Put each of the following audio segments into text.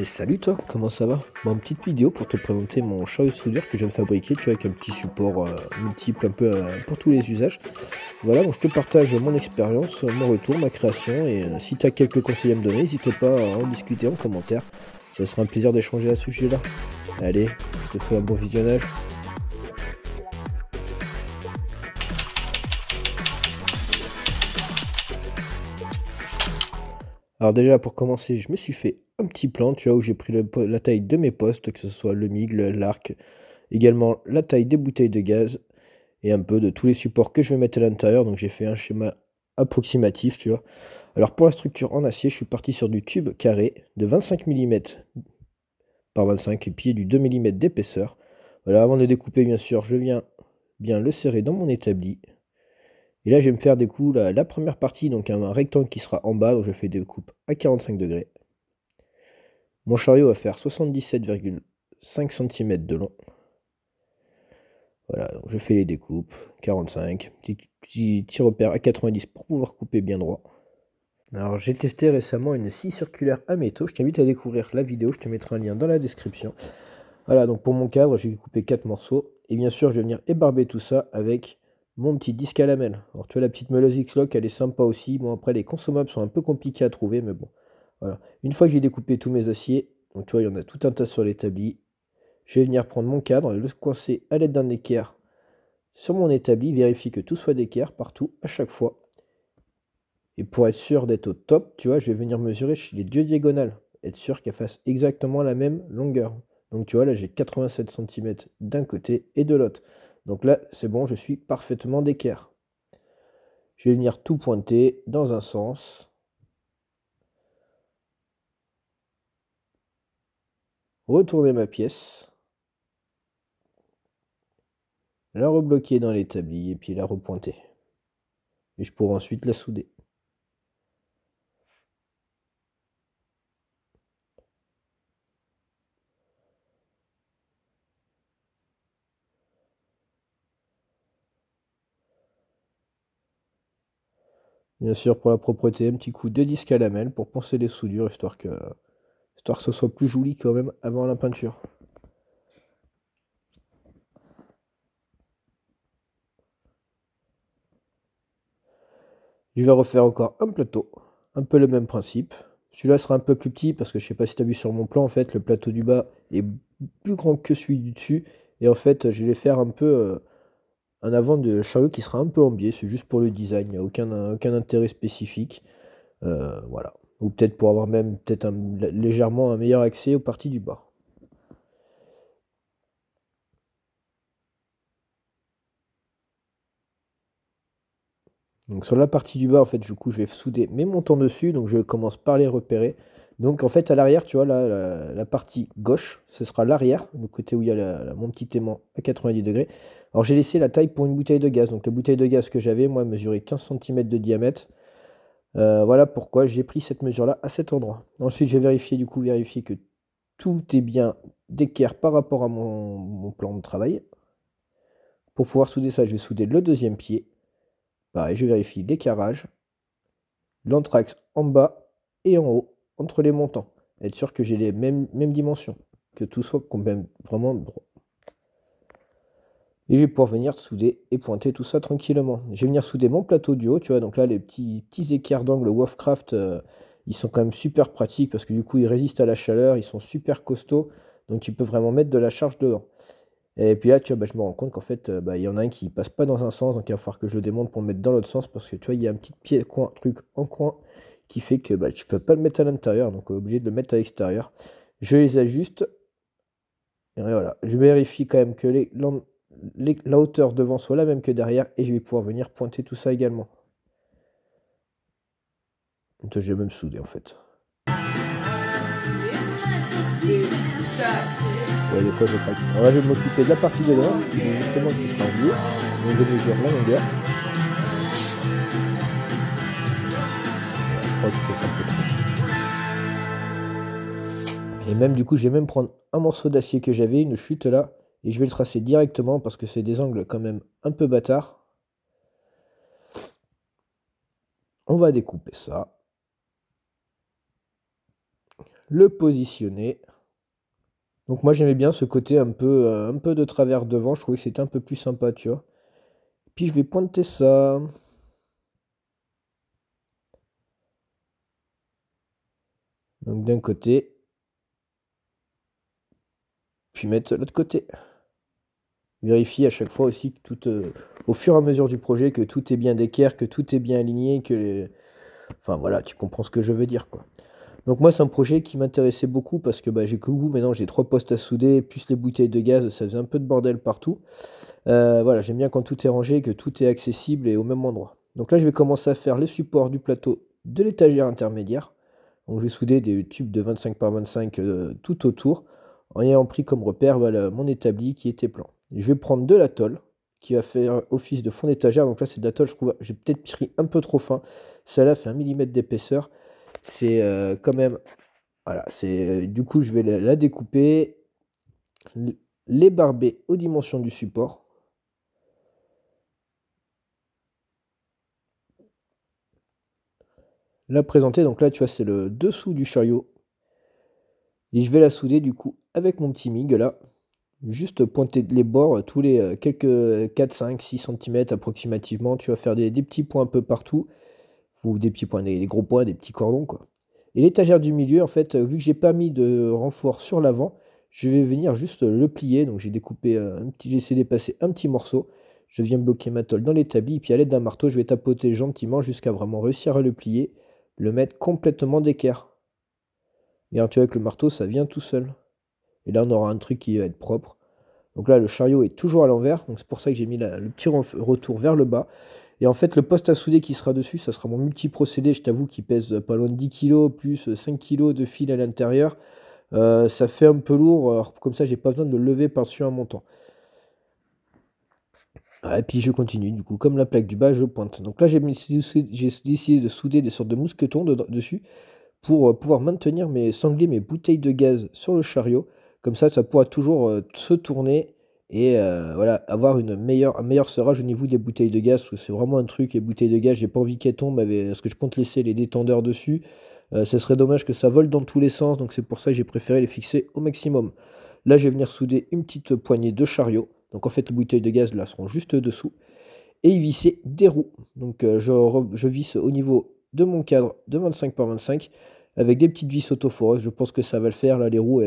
Et salut toi, comment ça va bon, petite vidéo pour te présenter mon chariot soudure que je viens de fabriquer, tu vois, avec un petit support euh, multiple un peu euh, pour tous les usages. Voilà, je te partage mon expérience, mon retour, ma création, et euh, si tu as quelques conseils à me donner, n'hésite pas à en discuter en commentaire. Ce sera un plaisir d'échanger à ce sujet-là. Allez, je te fais un bon visionnage. Alors déjà pour commencer, je me suis fait un petit plan, tu vois, où j'ai pris la taille de mes postes, que ce soit le MIG, l'arc, également la taille des bouteilles de gaz et un peu de tous les supports que je vais mettre à l'intérieur. Donc j'ai fait un schéma approximatif, tu vois. Alors pour la structure en acier, je suis parti sur du tube carré de 25 mm par 25 et puis du 2 mm d'épaisseur. Voilà, avant de découper, bien sûr, je viens bien le serrer dans mon établi. Et là, je vais me faire des coups, la, première partie, donc un, rectangle qui sera en bas, où je fais des coupes à 45 degrés. Mon chariot va faire 77,5 cm de long. Voilà, donc je fais les découpes, 45, petit, petit repère à 90 pour pouvoir couper bien droit. Alors j'ai testé récemment une scie circulaire à métaux, je t'invite à découvrir la vidéo, je te mettrai un lien dans la description. Voilà, donc pour mon cadre, j'ai coupé 4 morceaux, et bien sûr je vais venir ébarber tout ça avec mon petit disque à lamelles. Alors tu vois la petite meuleuse X-Lock, elle est sympa aussi. Bon après les consommables sont un peu compliqués à trouver, mais bon. Voilà. Une fois que j'ai découpé tous mes aciers, donc tu vois, il y en a tout un tas sur l'établi. Je vais venir prendre mon cadre et le coincer à l'aide d'un équerre sur mon établi. Vérifie que tout soit d'équerre partout, à chaque fois. Et pour être sûr d'être au top, tu vois, je vais venir mesurer chez les deux diagonales. Être sûr qu'elles fassent exactement la même longueur. Donc tu vois, là j'ai 87 cm d'un côté et de l'autre. Donc là, c'est bon, je suis parfaitement d'équerre. Je vais venir tout pointer dans un sens. Retourner ma pièce. La rebloquer dans l'établi et puis la repointer. Et je pourrai ensuite la souder. Bien sûr, pour la propreté, un petit coup de disque à lamelle pour poncer les soudures, histoire que, histoire ce soit plus joli quand même avant la peinture. Je vais refaire encore un plateau, un peu le même principe. Celui-là sera un peu plus petit parce que je sais pas si tu as vu sur mon plan, en fait, le plateau du bas est plus grand que celui du dessus. Et en fait, je vais faire un peu... Euh, un avant de chariot qui sera un peu en biais, c'est juste pour le design, il n'y a aucun, aucun intérêt spécifique. Euh, voilà. Ou peut-être pour avoir même peut-être un, légèrement un meilleur accès aux parties du bas. Donc sur la partie du bas, en fait, du coup, je vais souder mes montants dessus. Donc je commence par les repérer. Donc en fait à l'arrière, tu vois, la, la, partie gauche, ce sera l'arrière, le côté où il y a mon petit aimant à 90 degrés. Alors j'ai laissé la taille pour une bouteille de gaz. Donc la bouteille de gaz que j'avais, moi, mesurait 15 cm de diamètre. Euh, voilà pourquoi j'ai pris cette mesure-là à cet endroit. Ensuite, j'ai vérifié, du coup, vérifier que tout est bien d'équerre par rapport à mon, plan de travail. Pour pouvoir souder ça, je vais souder le deuxième pied. Pareil, je vérifie l'écarrage, l'anthrax en bas et en haut entre les montants. Être sûr que j'ai les mêmes, mêmes dimensions. Que tout soit même, vraiment droit. Et je vais pouvoir venir souder et pointer tout ça tranquillement. Je vais venir souder mon plateau du haut, tu vois. Donc là, les petits, petits équerres d'angle Wolfcraft, euh, ils sont quand même super pratiques parce que du coup, ils résistent à la chaleur, ils sont super costauds. Donc tu peux vraiment mettre de la charge dedans. Et puis là, tu vois, bah, je me rends compte qu'en fait, euh, bah, il y en a un qui passe pas dans un sens, donc il va falloir que je le démonte pour le mettre dans l'autre sens, parce que tu vois, il y a un petit pied coin, truc en coin qui fait que bah, tu peux pas le mettre à l'intérieur, donc obligé de le mettre à l'extérieur. Je les ajuste. Et voilà, je vérifie quand même que les, la, hauteur devant soit la même que derrière et je vais pouvoir venir pointer tout ça également. J'ai même soudé en fait. je vais m'occuper de la partie de l'eau justement qui sera en je Et même du coup, je vais même prendre un morceau d'acier que j'avais, une chute là, et je vais le tracer directement parce que c'est des angles quand même un peu bâtards. On va découper ça. Le positionner. Donc moi j'aimais bien ce côté un peu, euh, un peu de travers devant, je trouvais que c'était un peu plus sympa, tu vois. Puis je vais pointer ça. Donc d'un côté, puis mettre l'autre côté. Vérifier à chaque fois aussi que tout, euh, au fur et à mesure du projet, que tout est bien d'équerre, que tout est bien aligné, que Enfin voilà, tu comprends ce que je veux dire quoi. Donc moi c'est un projet qui m'intéressait beaucoup parce que bah, j'ai que goût, maintenant j'ai trois postes à souder, plus les bouteilles de gaz, ça faisait un peu de bordel partout. Euh, voilà, j'aime bien quand tout est rangé, que tout est accessible et au même endroit. Donc là je vais commencer à faire les supports du plateau de l'étagère intermédiaire. Donc vais souder des tubes de 25 par 25 euh, tout autour, en ayant pris comme repère bah, mon établi qui était plan. je vais prendre de l'atoll, qui va faire office de fond d'étagère. Donc là, c'est de l'atoll, je trouve, j'ai peut-être pris un peu trop fin. Celle-là fait un millimètre d'épaisseur. C'est euh, quand même. Voilà, c'est. Euh, du coup, je vais la, découper, les barber aux dimensions du support la présenter. Donc là, tu vois, c'est le dessous du chariot. Et je vais la souder du coup avec mon petit MIG là. Juste pointer les bords euh, tous les euh, quelques 4, 5, 6 cm approximativement. Tu vas faire des, petits points un peu partout. Ou des petits points, des, gros points, des petits cordons quoi. Et l'étagère du milieu, en fait, euh, vu que j'ai pas mis de renfort sur l'avant, je vais venir juste le plier. Donc j'ai découpé un petit, j'ai essayé de passer un petit morceau. Je viens bloquer ma tôle dans l'établi, puis à l'aide d'un marteau, je vais tapoter gentiment jusqu'à vraiment réussir à le plier le mettre complètement d'équerre. Et tu avec le marteau, ça vient tout seul. Et là, on aura un truc qui va être propre. Donc là, le chariot est toujours à l'envers. Donc c'est pour ça que j'ai mis le petit retour vers le bas. Et en fait, le poste à souder qui sera dessus, ça sera mon multi-procédé, je t'avoue, qui pèse pas loin de 10 kg, plus 5 kg de fil à l'intérieur. Euh, ça fait un peu lourd, comme ça, j'ai pas besoin de le lever par-dessus un montant et puis je continue, du coup, comme la plaque du bas, je pointe. Donc là, j'ai décidé de souder des sortes de mousquetons dessus pour euh, pouvoir maintenir mes sangliers, mes bouteilles de gaz sur le chariot. Comme ça, ça pourra toujours euh, se tourner et euh, voilà, avoir une meilleure, un meilleur serrage au niveau des bouteilles de gaz, parce c'est vraiment un truc, les bouteilles de gaz, j'ai pas envie qu'elles tombent, parce que je compte laisser les détendeurs dessus. Ce serait dommage que ça vole dans tous les sens, donc c'est pour ça que j'ai préféré les fixer au maximum. Là, je vais venir souder une petite poignée de chariot. Donc en fait, les bouteilles de gaz là seront juste dessous. Et y visser des roues. Donc euh, je, je, visse au niveau de mon cadre de 25 par 25 avec des petites vis autoforeuses. Je pense que ça va le faire. Là, les roues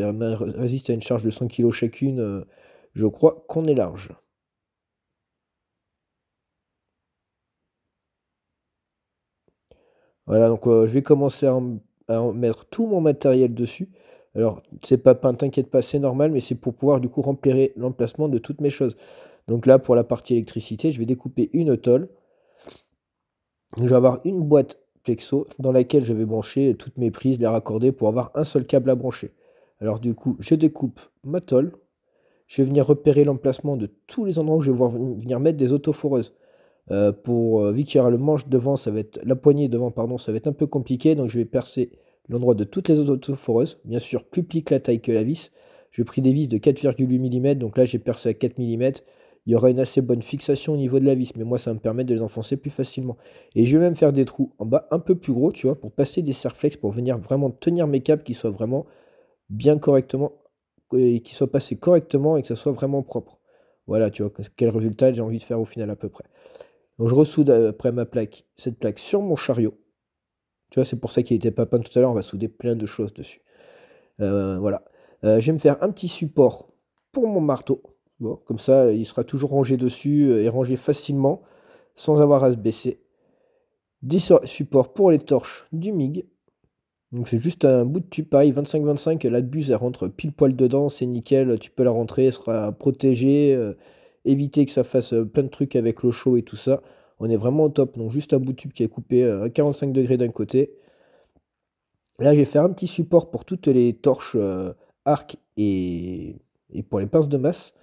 résistent à une charge de 100 kg chacune. Euh, je crois qu'on est large. Voilà, donc euh, je vais commencer à, à mettre tout mon matériel dessus. Alors, c'est pas, t'inquiète pas, c'est normal, mais c'est pour pouvoir du coup remplir l'emplacement de toutes mes choses. Donc là, pour la partie électricité, je vais découper une tôle. Je vais avoir une boîte plexo dans laquelle je vais brancher toutes mes prises, les raccorder pour avoir un seul câble à brancher. Alors du coup, je découpe ma tôle. Je vais venir repérer l'emplacement de tous les endroits où je vais venir mettre des autoforeuses. Euh, pour, euh, vu qu'il y aura le manche devant, ça va être la poignée devant, pardon, ça va être un peu compliqué, donc je vais percer l'endroit de toutes les autres autoforeuses, bien sûr plus petit la taille que la vis. j'ai pris des vis de 4,8 mm, donc là j'ai percé à 4 mm. Il y aura une assez bonne fixation au niveau de la vis, mais moi ça me permet de les enfoncer plus facilement. Et je vais même faire des trous en bas un peu plus gros, tu vois, pour passer des serflex, pour venir vraiment tenir mes câbles qui soient vraiment bien correctement, et qui soient passés correctement et que ça soit vraiment propre. Voilà, tu vois, quel résultat j'ai envie de faire au final à peu près. Donc je ressoude euh, après ma plaque, cette plaque sur mon chariot. Tu vois, c'est pour ça qu'il était pas peint tout à l'heure. On va souder plein de choses dessus. Euh, voilà. Euh, je vais me faire un petit support pour mon marteau. comme ça, il sera toujours rangé dessus euh, et rangé facilement sans avoir à se baisser. Des supports pour les torches du MIG. Donc c'est juste un bout de tupaille 25-25. La buse, elle rentre pile poil dedans. C'est nickel. Tu peux la rentrer. Elle sera protégée. éviter que ça fasse plein de trucs avec le chaud et tout ça on est vraiment au top. Donc juste un bout de tube qui est coupé à euh, 45 degrés d'un côté. Là, je vais faire un petit support pour toutes les torches euh, arc et, pour les pinces de masse.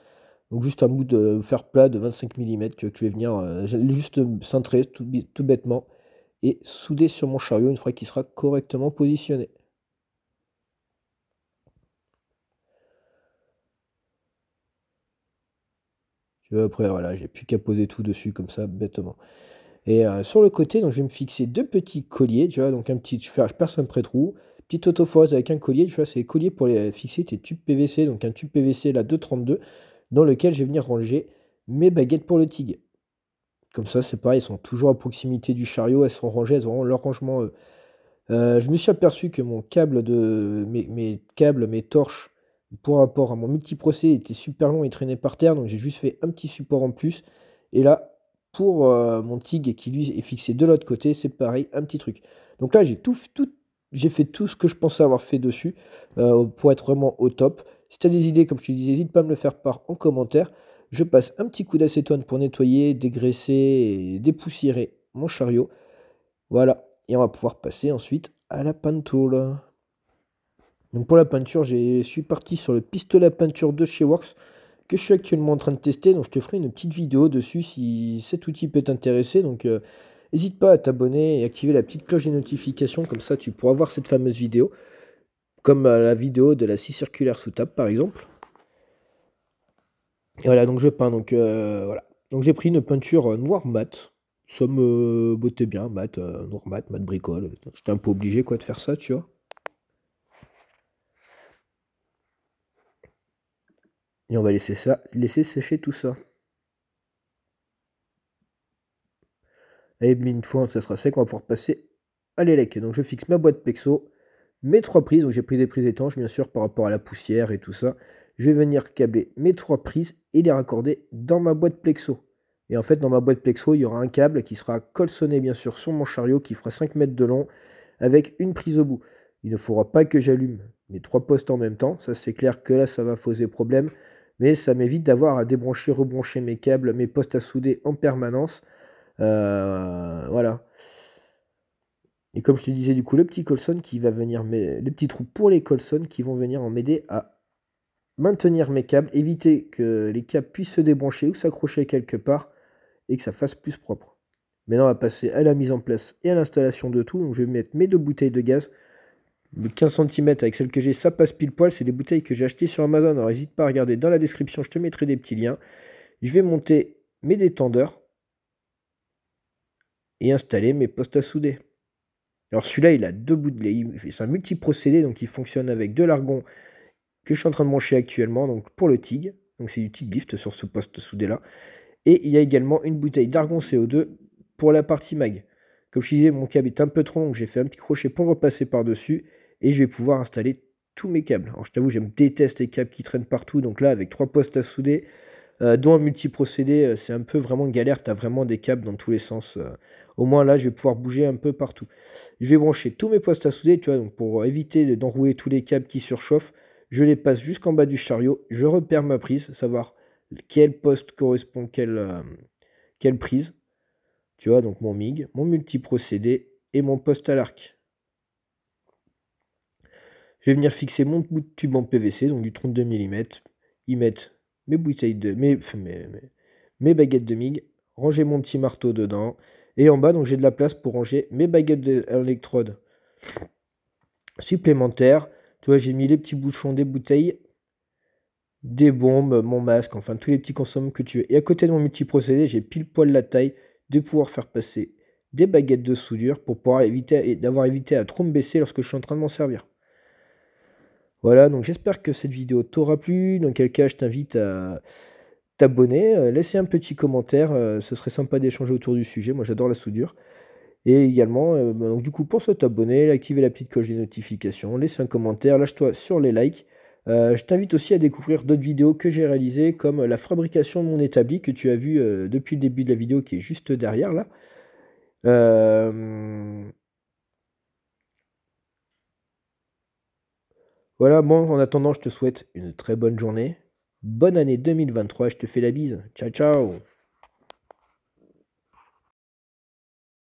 Donc juste un bout de fer plat de 25 mm que, je vais venir euh, juste cintrer tout bêtement et souder sur mon chariot une fois qu'il sera correctement positionné. après, voilà, j'ai plus qu'à poser tout dessus comme ça, bêtement. Et euh, sur le côté, donc je vais me fixer deux petits colliers, tu vois, donc un petit, je, fais, je perce un pré-trou, petite autofose avec un collier, tu vois, c'est les colliers pour les, fixer tes tubes PVC, donc un tube PVC là 232, dans lequel je vais venir ranger mes baguettes pour le TIG. Comme ça, c'est pareil, ils sont toujours à proximité du chariot, elles sont rangées, elles auront leur rangement. Euh, je me suis aperçu que mon câble de mes câbles, mes torches pour rapport à mon multiprocès était super long et traînait par terre, donc j'ai juste fait un petit support en plus. Et là, pour euh, mon TIG qui lui est fixé de l'autre côté, c'est pareil, un petit truc. Donc là, j'ai tout, j'ai fait tout ce que je pensais avoir fait dessus euh, pour être vraiment au top. Si tu as des idées, comme je te disais, n'hésite pas à me le faire part en commentaire. Je passe un petit coup d'acétone pour nettoyer, dégraisser et dépoussiérer mon chariot. Voilà, et on va pouvoir passer ensuite à la pantoule. Donc pour la peinture, je suis parti sur le pistolet à peinture de chez Works que je suis actuellement en train de tester. Donc je te ferai une petite vidéo dessus si cet outil peut t'intéresser. Donc n'hésite euh, pas à t'abonner et activer la petite cloche des notifications. Comme ça, tu pourras voir cette fameuse vidéo. Comme euh, la vidéo de la scie circulaire sous table, par exemple. Et voilà, donc je peins. Donc euh, voilà. Donc j'ai pris une peinture noire mat. Ça me bien, mat, noir mat, mat bricole. J'étais un peu obligé quoi de faire ça, tu vois. Et on va laisser ça, laisser sécher tout ça. Et une fois ça sera sec, on va pouvoir passer à l'élec. Donc je fixe ma boîte Plexo, mes trois prises. Donc j'ai pris des prises étanches, bien sûr, par rapport à la poussière et tout ça. Je vais venir câbler mes trois prises et les raccorder dans ma boîte plexo. Et en fait, dans ma boîte plexo, il y aura un câble qui sera colsonné, bien sûr, sur mon chariot qui fera 5 mètres de long avec une prise au bout. Il ne faudra pas que j'allume mes trois postes en même temps. Ça, c'est clair que là, ça va poser problème mais ça m'évite d'avoir à débrancher, rebrancher mes câbles, mes postes à souder en permanence. Euh, voilà. Et comme je te disais, du coup, le petit Colson qui va venir, les petits trous pour les Colson qui vont venir en m'aider à maintenir mes câbles, éviter que les câbles puissent se débrancher ou s'accrocher quelque part et que ça fasse plus propre. Maintenant, on va passer à la mise en place et à l'installation de tout. Donc, je vais mettre mes deux bouteilles de gaz de 15 cm avec celle que j'ai, ça passe pile poil. C'est des bouteilles que j'ai achetées sur Amazon. Alors n'hésite pas à regarder dans la description, je te mettrai des petits liens. Je vais monter mes détendeurs et installer mes postes à souder. Alors celui-là, il a deux bouts de lait. C'est un multiprocédé, donc il fonctionne avec de l'argon que je suis en train de brancher actuellement, donc pour le TIG. Donc c'est du TIG lift sur ce poste soudé-là. Et il y a également une bouteille d'argon CO2 pour la partie mag. Comme je disais, mon câble est un peu trop long, j'ai fait un petit crochet pour repasser par-dessus et je vais pouvoir installer tous mes câbles. Alors je t'avoue, je me déteste les câbles qui traînent partout, donc là avec trois postes à souder, euh, dont un multiprocédé, euh, c'est un peu vraiment galère, tu as vraiment des câbles dans tous les sens. Euh. au moins là, je vais pouvoir bouger un peu partout. Je vais brancher tous mes postes à souder, tu vois, donc pour éviter d'enrouler tous les câbles qui surchauffent, je les passe jusqu'en bas du chariot, je repère ma prise, savoir quel poste correspond quelle, quelle prise. Tu vois, donc mon MIG, mon multiprocédé et mon poste à l'arc. Je vais venir fixer mon bout tube en PVC, donc du 32 mm, y met mes bouteilles de. mes, mes, baguettes de MIG, ranger mon petit marteau dedans. Et en bas, donc j'ai de la place pour ranger mes baguettes d'électrode supplémentaires. Tu vois, j'ai mis les petits bouchons des bouteilles, des bombes, mon masque, enfin tous les petits consommes que tu veux. Et à côté de mon multiprocédé, j'ai pile poil la taille de pouvoir faire passer des baguettes de soudure pour pouvoir éviter d'avoir évité à trop me baisser lorsque je suis en train de m'en servir. Voilà, donc j'espère que cette vidéo t'aura plu. Dans quel cas, je t'invite à t'abonner, euh, laisser un petit commentaire. Euh, ce serait sympa d'échanger autour du sujet. Moi, j'adore la soudure. Et également, euh, bah, donc du coup, pense à t'abonner, activer la petite cloche des notifications, laisser un commentaire, lâche-toi sur les likes. je t'invite aussi à découvrir d'autres vidéos que j'ai réalisées, comme la fabrication de mon établi que tu as vu depuis le début de la vidéo qui est juste derrière là. Voilà, bon, en attendant, je te souhaite une très bonne journée. Bonne année 2023, je te fais la bise. Ciao ciao